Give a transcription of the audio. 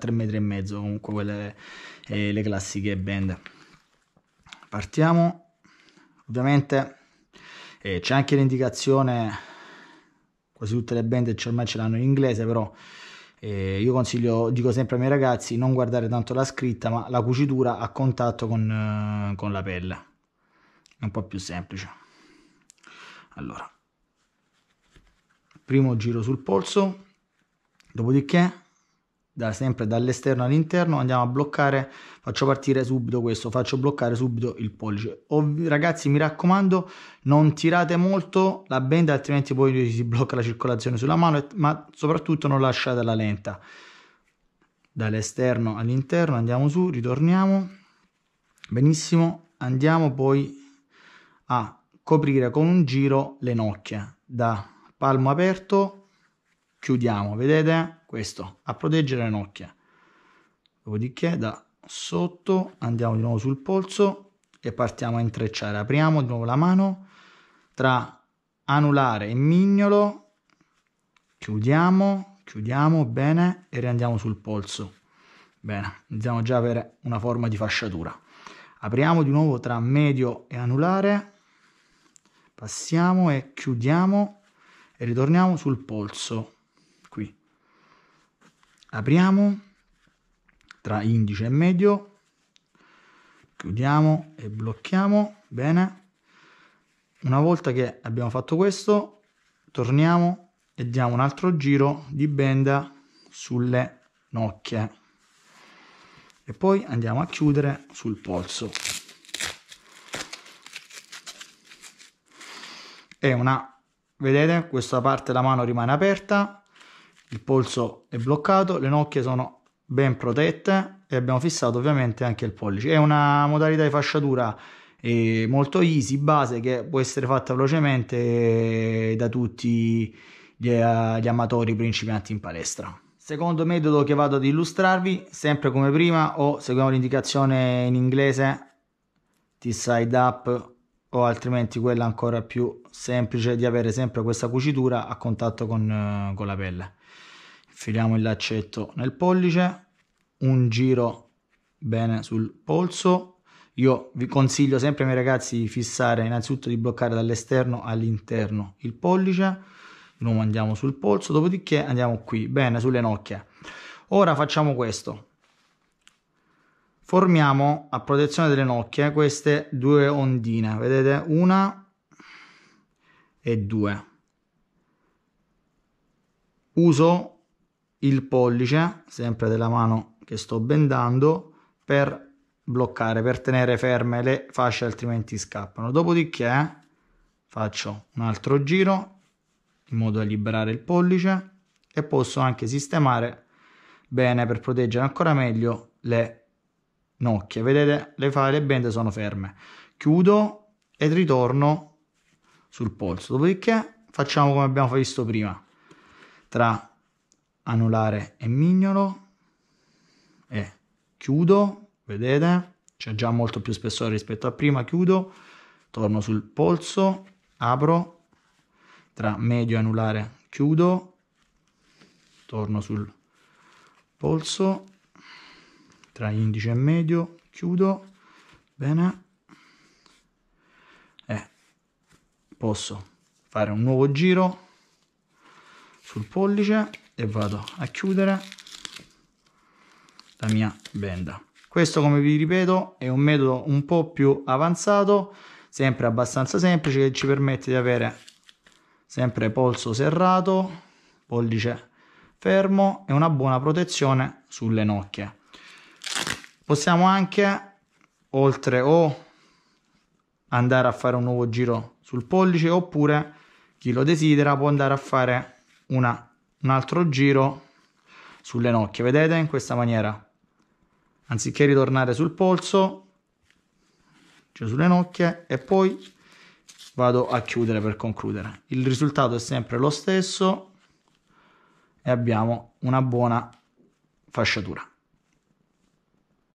3 metri e mezzo comunque quelle eh, le classiche band partiamo ovviamente eh, c'è anche l'indicazione quasi tutte le band cioè ormai ce l'hanno in inglese però eh, io consiglio, dico sempre ai miei ragazzi, non guardare tanto la scritta, ma la cucitura a contatto con, eh, con la pelle. È un po' più semplice. Allora, primo giro sul polso, dopodiché da sempre dall'esterno all'interno andiamo a bloccare faccio partire subito questo faccio bloccare subito il pollice Ovvi, ragazzi mi raccomando non tirate molto la benda altrimenti poi si blocca la circolazione sulla mano ma soprattutto non lasciate la lenta dall'esterno all'interno andiamo su ritorniamo benissimo andiamo poi a coprire con un giro le nocchie da palmo aperto chiudiamo vedete questo, a proteggere le nocchie. Dopodiché da sotto andiamo di nuovo sul polso e partiamo a intrecciare. Apriamo di nuovo la mano tra anulare e mignolo, chiudiamo, chiudiamo bene e riandiamo sul polso. Bene, iniziamo già a avere una forma di fasciatura. Apriamo di nuovo tra medio e anulare, passiamo e chiudiamo e ritorniamo sul polso apriamo tra indice e medio chiudiamo e blocchiamo bene una volta che abbiamo fatto questo torniamo e diamo un altro giro di benda sulle nocche e poi andiamo a chiudere sul polso è una vedete questa parte la mano rimane aperta il polso è bloccato, le nocche sono ben protette e abbiamo fissato ovviamente anche il pollice. È una modalità di fasciatura eh, molto easy, base, che può essere fatta velocemente eh, da tutti gli, eh, gli amatori principianti in palestra. Secondo metodo che vado ad illustrarvi, sempre come prima, o seguiamo l'indicazione in inglese, T-side up o altrimenti quella ancora più semplice di avere sempre questa cucitura a contatto con, eh, con la pelle. Infiliamo il laccetto nel pollice, un giro bene sul polso. Io vi consiglio sempre, miei ragazzi, di fissare innanzitutto di bloccare dall'esterno all'interno il pollice. Lo mandiamo sul polso, dopodiché andiamo qui, bene, sulle nocchie. Ora facciamo questo formiamo a protezione delle nocchie queste due ondine vedete una e due uso il pollice sempre della mano che sto bendando per bloccare per tenere ferme le fasce altrimenti scappano dopodiché faccio un altro giro in modo da liberare il pollice e posso anche sistemare bene per proteggere ancora meglio le nocchie. Vedete, le fare bend sono ferme. Chiudo ed ritorno sul polso. Dopodiché facciamo come abbiamo visto prima. Tra anulare e mignolo. E chiudo, vedete? C'è già molto più spessore rispetto a prima. Chiudo, torno sul polso, apro. Tra medio e anulare chiudo. Torno sul polso tra indice e medio, chiudo, bene, eh, posso fare un nuovo giro sul pollice e vado a chiudere la mia benda. Questo come vi ripeto è un metodo un po' più avanzato, sempre abbastanza semplice, che ci permette di avere sempre polso serrato, pollice fermo e una buona protezione sulle nocche possiamo anche oltre o andare a fare un nuovo giro sul pollice oppure chi lo desidera può andare a fare una, un altro giro sulle nocche vedete in questa maniera anziché ritornare sul polso giro sulle nocche e poi vado a chiudere per concludere il risultato è sempre lo stesso e abbiamo una buona fasciatura